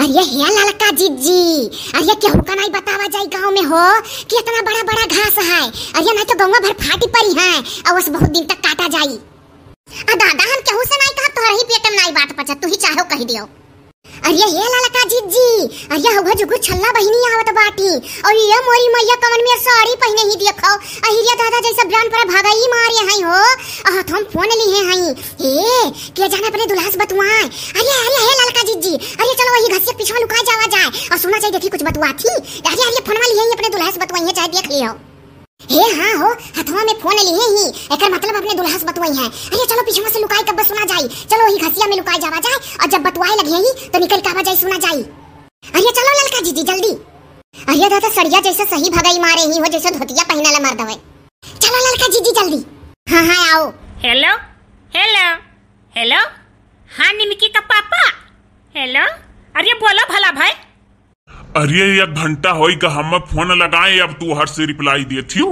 अरे हे ललका जीजी अरे के का नहीं बतावा जाई गांव में हो कि इतना बड़ा बड़ा घास है अरे नहीं तो गांव भर फाटी पड़ी है और बस बहुत दिन तक काटा जाई आ दादा हम केहू से नहीं कहत तो रही पेटम नहीं बात पचा तू ही चाहो कह दियो अरे हे ललका जीजी अरे हो हाँ जो कुछ छल्ला बहिनी आवत बाटी और ये मोरी मैया कमन में साड़ी पहने ही देखो अहिरिया दादा जैसा ब्रांड पर मार मारे हैं हो आ तुम तो फोन ली है हई हे के जाने अपने दुल्हास बतवाए अरे अरे हे ललका जीजी अरे चलो वही घर से पीछे लुका जावा जाए और सुना चाहिए देखी कुछ बतवा थी अरे अरे फोन वाली है अपने दुल्हास बतवाई है चाहे देख लियो हे हाँ हो हथवा में फोन लिए ही एकर मतलब अपने दुल्हास बतवाई है अरे चलो पीछवा से लुकाई कब सुना जाई चलो ही घसिया में लुकाई जावा जाए और जब बतवाए लगे ही तो निकल कावा जाई सुना जाई अरे चलो ललका जीजी जल्दी अरे दादा सड़िया जैसे सही भगाई मारे ही हो जैसे धोतिया पहना ला मार दवे चलो ललका जीजी जल्दी हां हां आओ हेलो हेलो हेलो हां निमकी का पापा हेलो अरे बोलो भला भाई अरे ये घंटा हो का हम फोन लगाए अब तू हर से रिप्लाई दे थी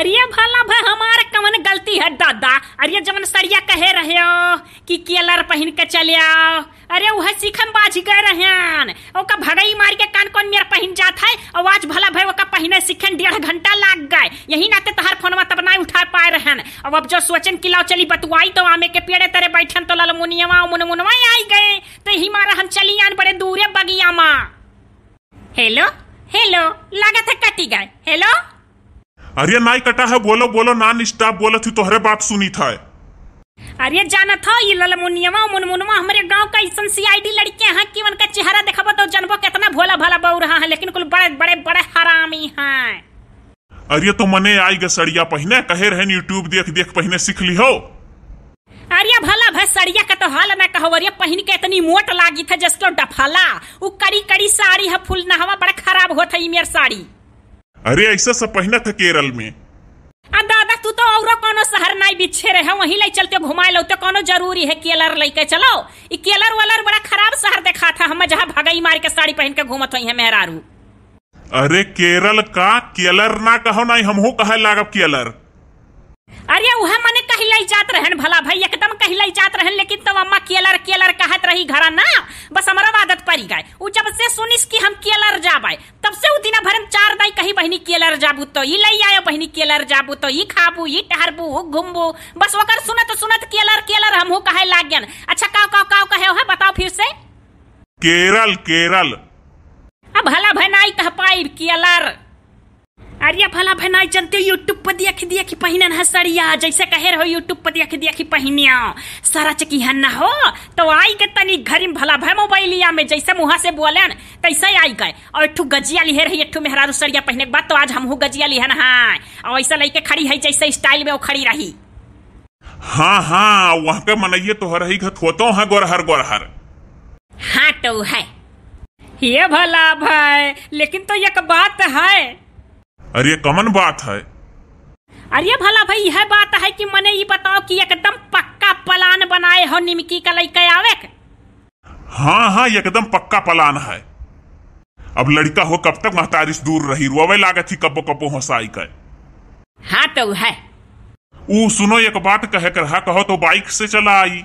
अरे भला भाई हमारे कमन गलती है दादा अरे जमन सरिया कहे रहे हो कि केलर पहन के चले आओ अरे वह सीखन बाज गए रहन ओका भगई मार के कान कौन मेरा पहन जाता है और आज भला भाई ओका पहने सीखन डेढ़ घंटा लग गए यही नाते तहार फोन तब नहीं उठा पाए रहन अब अब जो सोचन कि लाओ चली बतुआई तो आमे के पेड़े तेरे बैठन तो ललमुनियवा मुनमुनवा आई गए तो यही मारा हम चली आन बड़े दूरे बगिया माँ हेलो हेलो लगा था कटी गए हेलो अरे नाई कटा है बोलो बोलो नॉन स्टॉप बोलो थी तुहरे तो बात सुनी था अरे जाना था ये ललमुनियवा मुनमुनवा हमारे गांव का ऐसा सीआईडी लड़के हैं कि उनका चेहरा देखा तो जनबो कितना भोला भाला बहु रहा है लेकिन कुल बड़े बड़े बड़े हरामी हैं अरे तो मने आई गसड़िया पहने कहे रहे यूट्यूब देख देख पहने सीख ली हो अरे भला सरिया का तो हाल ना कहवरिया पहन के इतनी मोट लागी था जसलो डफला उ करी करी साड़ी है फुल हवा बड़ा खराब होता ई मेर साड़ी अरे ऐसा सब पहना था केरल में आ दादा तू तो और कोनो शहर नहीं बिछे रहे वहीं ले चलते घुमाए लो तो कोनो जरूरी है केलर लेके चलो ई केलर वालर बड़ा खराब शहर देखा था हम जहाँ भगई मार के साड़ी पहन के घूमत हुई है मेहरारू अरे केरल का केलर ना कहो नहीं हम हो कहे लागब केलर अरे वह मन कही जात रहन भला भाई एकदम कही जात रहन लेकिन तो अम्मा केलर केलर कहत रही घर ना बस हमारा आदत पड़ी गए उ जब से सुनिस कि हम केलर जाबाए तब से उ भर हम चार दाई कही बहनी केलर जाबू तो ई लई आयो बहनी केलर जाबू तो ई खाबू ई टहरबू घूमबू बस वकर सुनत सुनत केलर केलर हमहू कहे लाग गन अच्छा काव काव काव कहे हो बताओ फिर से केरल केरल अब भला भनाई कह पाई केलर अरे भला भेनाई जनते यूट्यूब पर देख पहने न हसरिया जैसे कहे रहो यूट्यूब पर देख देख पहनिया सारा चकी हन्ना हो तो आई के तनी घर में भला भय लिया में जैसे मुहा से बोलन तैसे आई गए और ठू गजिया लिहे रही ठू मेहरा दुसरिया पहने के बाद तो आज हम हूँ गजिया लिहन हाँ और ऐसा लेके खड़ी है जैसे स्टाइल में वो खड़ी रही हाँ हाँ वहाँ पे मनाइए तो हर ही घर होतो हाँ गोरहर गोरहर हाँ तो है ये भला भाई लेकिन तो एक बात है अरे ये कमन बात है अरे भला भाई यह बात है कि मने ये बताओ कि एकदम पक्का प्लान बनाए हो निमकी का लड़का आवे हाँ हाँ एकदम पक्का प्लान है अब लड़का हो कब तक महतारिश दूर रही रोवे लागत थी कबो कबो हंसाई का हाँ तो है ऊ सुनो एक बात कह कर हा कहो तो बाइक से चला आई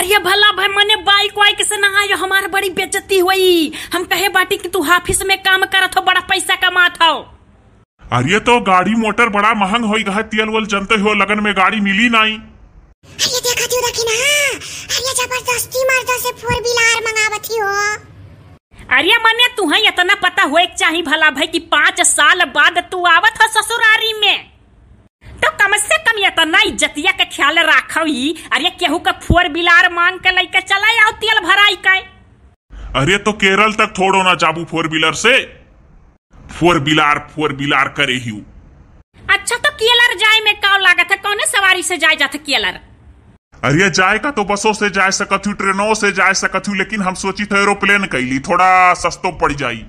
अरे भला भाई मने बाइक वाइक से ना आयो हमारे बड़ी बेचती हुई हम कहे बाटी कि तू हाफिस में काम करत हो बड़ा पैसा कमात हो अरे तो गाड़ी मोटर बड़ा महंग हो गया तेल वेल जनते हो लगन में गाड़ी मिली नहीं अरे देखा तू ना अरे जबरदस्ती से फोर व्हीलर मंगावती हो अरे तुहे इतना पता होए चाहिए भला भाई कि पाँच साल बाद तू आवत हो ससुरारी में तो कम से कम इतना इज्जतिया के ख्याल रखो अरे केहू का फोर व्हीलर मांग के लेके चला आओ तेल भराई का अरे तो केरल तक थोड़ो ना जाबू फोर व्हीलर से फोर बिलार फोर बिलार करे ही अच्छा तो केलर जाए में का लागत है कौन सवारी से जाए जाते केलर अरे जाए का तो बसों से जाए सकत ट्रेनों से जाए सकत लेकिन हम सोची थे एरोप्लेन ली थोड़ा सस्तो पड़ जाई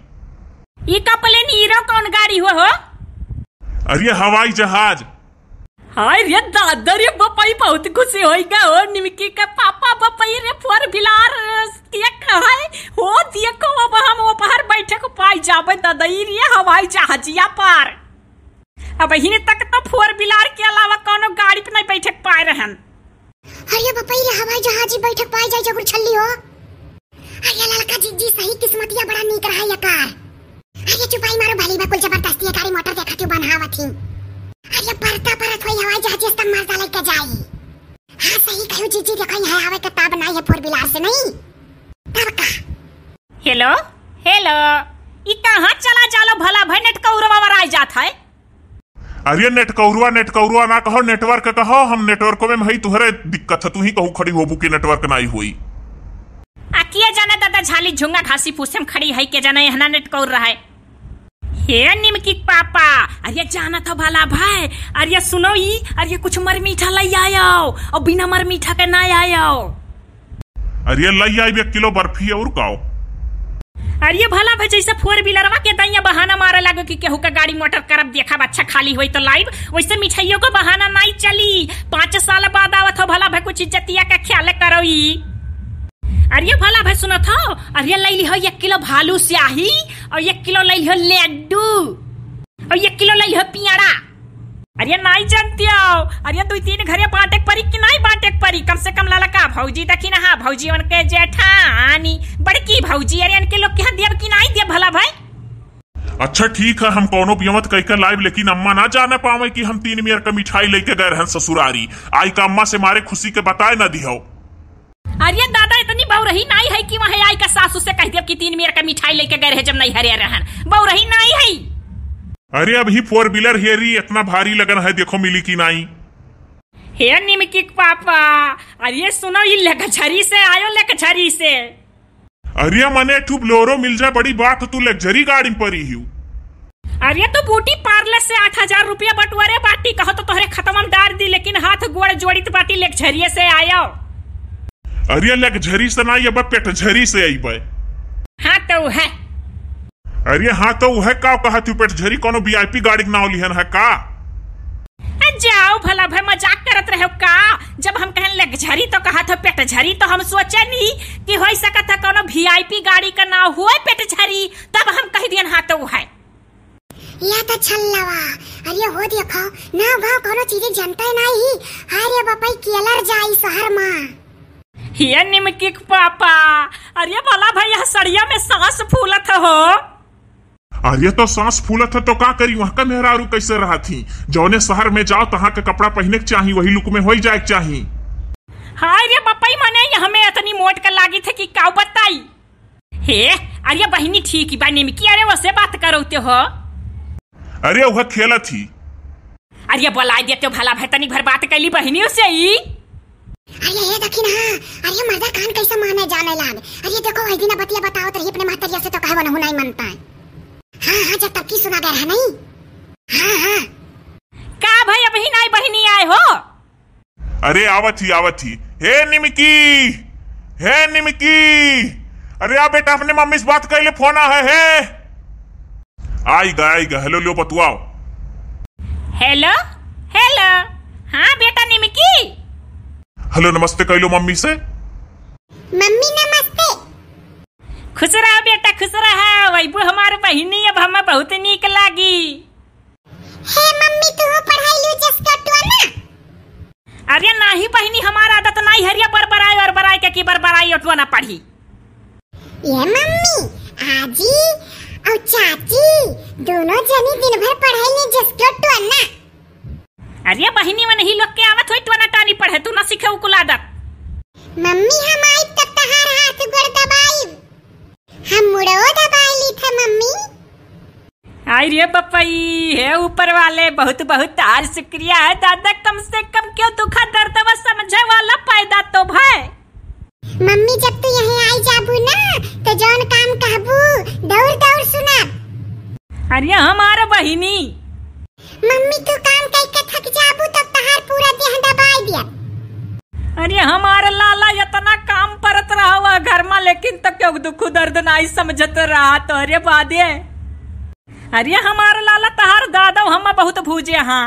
ये का प्लेन हीरो कौन गाड़ी हुआ हो अरे हवाई जहाज हाय रे दादर रे बपाई बहुत खुशी होएगा ओ निमकी का पापा बपाई रे फोर बिलार किया कहै हो देखो अब हम वो बाहर बैठे को पाई जाबे दादई रे हवाई जहाजिया पार अब हिने तक तो फोर बिलार के अलावा कोनो गाड़ी पे नहीं बैठक पाए रहन अरे बपाई रे हवाई जहाज ही बैठक पाए जाए जगुर छल्ली हो अरे लड़का जी जी सही किस्मतिया बड़ा नीक रहा यकार अरे चुपाई मारो भली बा कुल जबरदस्ती गाड़ी मोटर देखा के बनावा थी अरे बरता बरत कोई हवाई जहाज तक मजा लेके जाई हां सही कहू जीजी देखो यहां हवाई का ताब नहीं है फोर व्हीलर से नहीं तब का हेलो हेलो ई कहां चला जालो भला भाई नेट कौरवा आई जात है अरे नेट कौरवा नेट कौरवा ना कहो नेटवर्क कहो हम नेटवर्क में भाई तुहरे दिक्कत है तू ही कहू खड़ी होबू की नेटवर्क नहीं हुई आ किया जाना दादा झाली झुंगा घासी फूसम खड़ी है के जाना यहना नेट कौर रहा है हे निमकी पापा अरे जाना था भला भाई अरे सुनो ई अरे कुछ मर मीठा लई आओ और बिना मर मीठा के ना आओ अरे लई आई एक किलो बर्फी और काओ अरे भला भाई जैसे फोर व्हीलरवा के दैया बहाना मारे लागो कि केहू का गाड़ी मोटर करब देखा अच्छा खाली हुई तो लाइव वैसे मिठाइयों का बहाना नहीं चली पांच साल बाद आवत हो भला भाई कुछ इज्जतिया का ख्याल करो अरे भला भाई सुना था अरे लैली लिया एक किलो भालू स्याही और एक किलो लैली लिया लड्डू और एक किलो लैली लिया पियाड़ा अरे नहीं जानती हो अरे दो तीन घर या बांटे परी कि नहीं बांटे परी कम से कम लाला ललका भौजी दखी ना हाँ भौजी जेठा आनी बड़की भौजी अरे इनके लोग क्या दिया कि नहीं दिया भला भाई अच्छा ठीक है हम कोनो बियमत कहकर लाइव लेकिन अम्मा ना जाने पावे कि हम तीन मियर का मिठाई लेके गए हैं ससुरारी आई का अम्मा से मारे खुशी के बताए ना दी हो अरे दादा बौरही नहीं है कि वहां आई का सासू से कह दिया कि तीन मेर का मिठाई लेके गए जब नहीं हरे रहन बौरही नहीं है अरे अभी फोर व्हीलर हेरी इतना भारी लगन है देखो मिली की नहीं हे निमकी पापा अरे सुनो ये लग्जरी से आयो लग्जरी से अरे मने तू ब्लोरो मिल जाए बड़ी बात तू लग्जरी गाड़ी पर ही हूँ अरे तो बूटी पार्लर से आठ हजार रुपया बटवारे बाटी कहो तो तोहरे खत्म दार दी लेकिन हाथ गोड़ तो बाटी लग्जरिये से आयो अरे लग झरी से ना ये अब पेट झरी से आई अब हाँ तो है अरे हाँ तो है का कहा तू पेट झरी कोनो वीआईपी गाड़ी ना लिहन है का जाओ भला भाई मजाक करत रहे का जब हम कहन लग झरी तो कहा था पेट झरी तो हम सोचे नहीं कि हो सकता था कोनो वीआईपी गाड़ी का नाम हो पेट झरी तब हम कह दिए हाँ तो है या तो छल्लावा अरे हो देखो ना भाव कोनो चीजें जनता नहीं अरे बापई केलर जाई शहर में हे निमकिक पापा अरे भला भैया सड़िया में सांस फूलत हो अरे तो सांस फूलत है तो का करी वहां का मेहरारू कैसे रहा थी जौने शहर में जाओ तहाँ का कपड़ा पहने के चाहिए वही लुक में हो जाए चाहिए हाँ अरे बपई मने हमें इतनी मोट कर लागी थे कि का बताई हे अरे बहनी ठीक ही बा निमकी अरे वैसे बात करते हो अरे वह खेला थी अरे बोला देते भला भैतनी भर बात कर ली बहनी उसे ही अरे हे दखिन हां अरे मर्दा कान कैसे माने जाने लाग अरे देखो आई दिन बतिया बतावत रही अपने महतरिया से तो कहवा ना ही मानता है हां हां जब तक की सुना गया है नहीं हां हां का भाई अभी नहीं बहिनी आए हो अरे आवत ही आवत ही हे निमकी हे निमकी अरे आ बेटा अपने मम्मी से बात कर ले फोन आ है हे आई गा आई गा हेलो लियो बतुआओ हेलो हेलो हाँ बेटा निमकी हेलो नमस्ते कह लो मम्मी से मम्मी नमस्ते खुश रहो बेटा खुश रहो वैभू हमारे बहिनी अब हमें बहुत नीक लगी हे मम्मी तू हो पढ़ाई लू जस कटवा ना अरे नहीं बहिनी हमारा आदत नहीं हरिया पर बराई और बराई के की बरबराई उठवा ना पढ़ी ये मम्मी आजी और चाची दोनों जनी दिन भर पढ़ाई ले जस कटवा ना अरे बहिनी मन ही लोग के आवत होई तोना टानी पढ़े तू ना सीखे उ कुलादत मम्मी हम आई तब तहार हाथ गोड़ दबाई हम मुड़ो दबाई ली था मम्मी आई रे पप्पाई हे ऊपर वाले बहुत बहुत तार शुक्रिया है दादा कम से कम क्यों दुखा दर्द व समझे वाला फायदा तो भाई मम्मी जब तू यहीं आई जाबू ना तो जौन काम कहबू दौड़ दौड़ सुना अरे हमारा बहिनी मम्मी तू अरे हमारे लाला इतना काम परत रहा हुआ घर में लेकिन तक क्यों दुख दर्द ना ही समझत रहा तो अरे बादे अरे हमारे लाला तहार दादा हम बहुत भूजे हाँ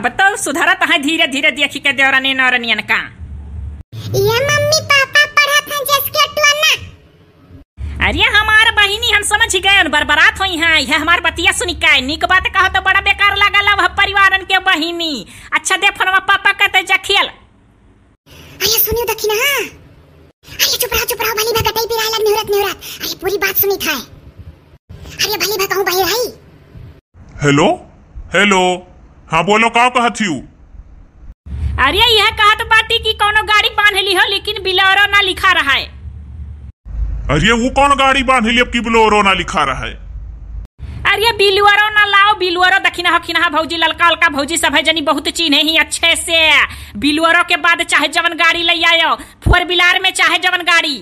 अब तो सुधरत है धीरे धीरे देखी के देवरानी नौरनियन का ये मम्मी पापा पढ़ा था जिसके टुअना अरे हमार बहिनी हम समझ गए और बरबरात हुई हैं यह हमार बतिया सुनी का निक बात कहो तो बड़ा बेकार लगा लव परिवारन के बहिनी अच्छा दे फोनवा पापा कहते जखियल अरे सुनियो दखिना अरे चुप रहो चुप रहो भली भगत आई पिराए लग नेहरत नेहरत अरे पूरी बात सुनी था अरे भली भा कहूं भाई भाई हेलो हेलो हां बोलो का कहत हूं अरे यह कहा तो बाटी की कोनो गाड़ी बांधली हो लेकिन बिलोरो ना लिखा रहा है अरे वो कौन गाड़ी बांधली अब की बिलोरो ना लिखा रहा है अरे बिलुअरो ना लाओ बिलुअरो दखिना हखिना भौजी ललका ललका भौजी सब है जनी बहुत चीने ही अच्छे से बिलुअरो के बाद चाहे जवन गाड़ी ले आयो फोर व्हीलर में चाहे जवन गाड़ी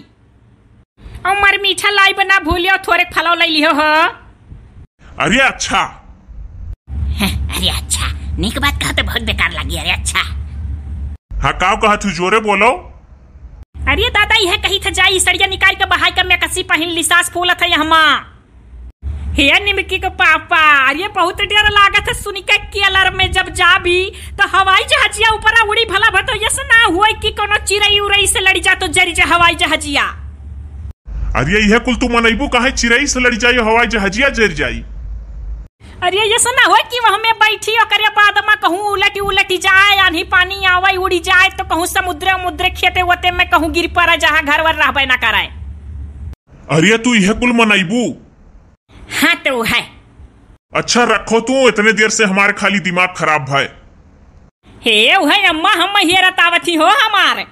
उमर मीठा लाई बना भूलियो थोड़े फलो ले लियो हो अरे अच्छा अरे अच्छा निक बात कहा तो बहुत बेकार लगी अरे अच्छा हाँ का कहा तू जोरे बोलो अरे दादा यह कही था जाई सड़िया निकाल के बहाई का मैं कसी पहन लिसास फूला था यहाँ हे निमकी के पापा अरे बहुत डर लागत है सुनिका के अलर में जब जा भी तो हवाई जहाजिया ऊपर उड़ी भला भतो यस ना हुआ कि कोनो चिरई उरई से लड़ी जा तो जरी जा हवाई जहाजिया अरे यह कुल तू मनैबू कहे चिरई से लड़ी जाई हवाई जहाजिया जर जाई अरे यस ना हो कि वह में बैठी और बाद में कहूँ उलटी उलटी जाए आंधी पानी आवे उड़ी जाए तो कहूँ समुद्र मुद्र खेते वते में कहूँ गिर पड़ा जहाँ घर वर रह ना कराए अरे तू यह कुल मनाइबू हाँ तो है अच्छा रखो तू तो, इतने देर से हमारे खाली दिमाग खराब भाई हे उहे अम्मा हम ये रतावती हो हमारे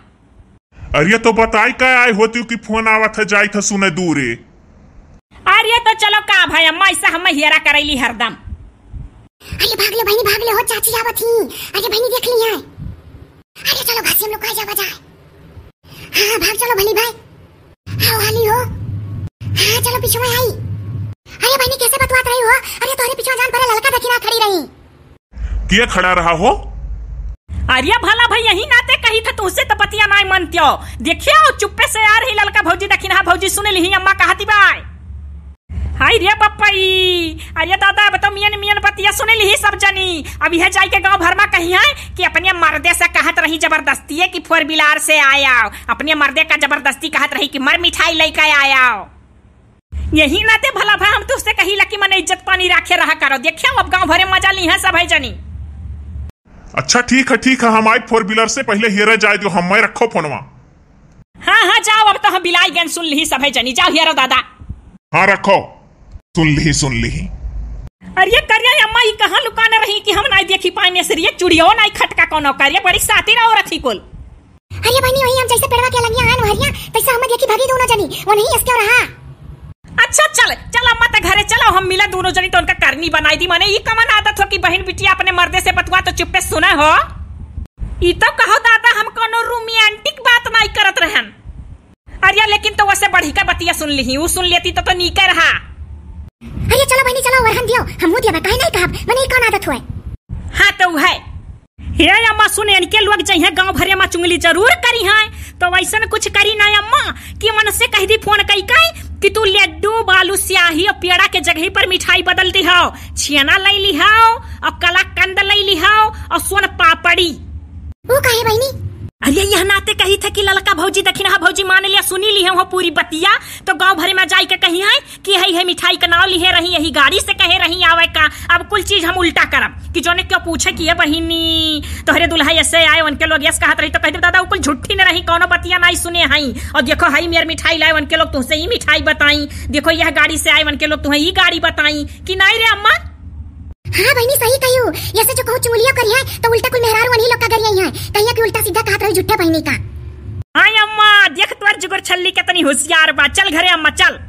अरे तो बताई क्या आई होती कि फोन आवा था जाई था सुने दूरे अरे तो चलो का भाई अम्मा ऐसा हम हेरा करैली हरदम अरे भाग ले बहनी भाग ले हो चाची आवत ही अरे बहनी देख ली है अरे चलो भाई हम लोग कहां जावा जाए हां भाग चलो भली भाई आओ हाली हो हां चलो पीछे में आई अरे बहनी कैसे बतवात रही हो अरे तोरे पीछे जान पर ललका देखी ना खड़ी रही किए खड़ा रहा हो अरे भला भाई यही नाते कही था तुमसे तो पतिया नाई नाय हो देखियो चुप्पे से आ रही ललका भौजी दखिना भौजी सुन ली अम्मा कहती बाय हाय रे पप्पाई अरे दादा बताओ तो मियन मियन पतिया सुन ली सब जनी अब यह जाई के गांव भर में कही है कि अपने मर्दे से कहत रही जबरदस्ती है कि फोर बिलार से आया अपने मर्दे का जबरदस्ती कहत रही कि मर मिठाई लेके आया यही नाते भला भा हम तो उससे कही लकी मने इज्जत पानी राखे रहा करो देखियो अब गांव भरे मजा ली है सब है जानी अच्छा ठीक है ठीक है हम आए फोर व्हीलर से पहले हेरा जाए दो हम मैं रखो फोनवा हाँ हाँ जाओ अब तो हम बिलाई गेन सुन ली सब है जानी जाओ हेरो दादा हाँ रखो सुन ली सुन ली अरे करिया अम्मा ई कहाँ लुकाने रही कि हम नहीं देखी पाने सरिये चुड़ियो नहीं खटका कोनो करिया बड़ी साथी रहो रखी कुल अरे भाई नहीं वही हम जैसे पेड़वा के लगिया आन भरिया पैसा हम देखी भागी दोनों जानी वो नहीं इसके रहा चलो हम मिला दोनों जनी तो उनका करनी बनाई दी मैंने ये कमन आदत हो कि बहन बिटिया अपने मर्दे से बतवा तो चुपे सुना हो ये तो कहो दादा हम कोनो रोमांटिक बात नहीं करत रहन अरे लेकिन तो वैसे बढ़ी का बतिया सुन ली वो सुन लेती तो तो नीके रहा अरे चलो बहनी चलो वरहन दियो हम हमहू दिया काहे नहीं कहा मैंने ये कौन आदत हुआ हां तो है हे अम्मा सुन इनके लोग जइहे गांव भर में चुंगली जरूर करी है तो वैसन कुछ करी ना अम्मा कि मन से कह दी फोन कई कई कि तू लड्डू बालू स्याही और पेड़ा के जगह पर मिठाई बदल दी हो छेना ले ली हो और कलाकंद ले ली हो और सोन पापड़ी वो कहे बहनी अरे यहाँ नाते कही थे कि ललका भौजी दखिन हाँ भौजी मान लिया सुनी ली है पूरी बतिया तो गांव भरे में जाई के कही है कि है, है मिठाई का नाव लिहे रही यही गाड़ी से कहे रही आवे का अब कुल चीज हम उल्टा करब कि जोने क्यों पूछे कि बहिनी तो हरे दुल्हा ऐसे आए उनके लोग यस कहा रही तो कहते दादा कुल झुट्ठी न रही कौनो बतिया नाई सुने हई और देखो हई मेर मिठाई लाए उनके लोग तुमसे ही मिठाई बताई देखो यह गाड़ी से आए उनके लोग तुम्हें ही गाड़ी बताई कि नाई रे अम्मा हां बहनी सही कहियो ऐसे जो कहो चुमुलिया करी है तो उल्टा कोई मेहरारू अनही लोग का करी है कहिया कि उल्टा सीधा कहत रही झुट्ठा बहनी का हां अम्मा देख तोर जुगर छल्ली के तनी होशियार बा चल घरे अम्मा चल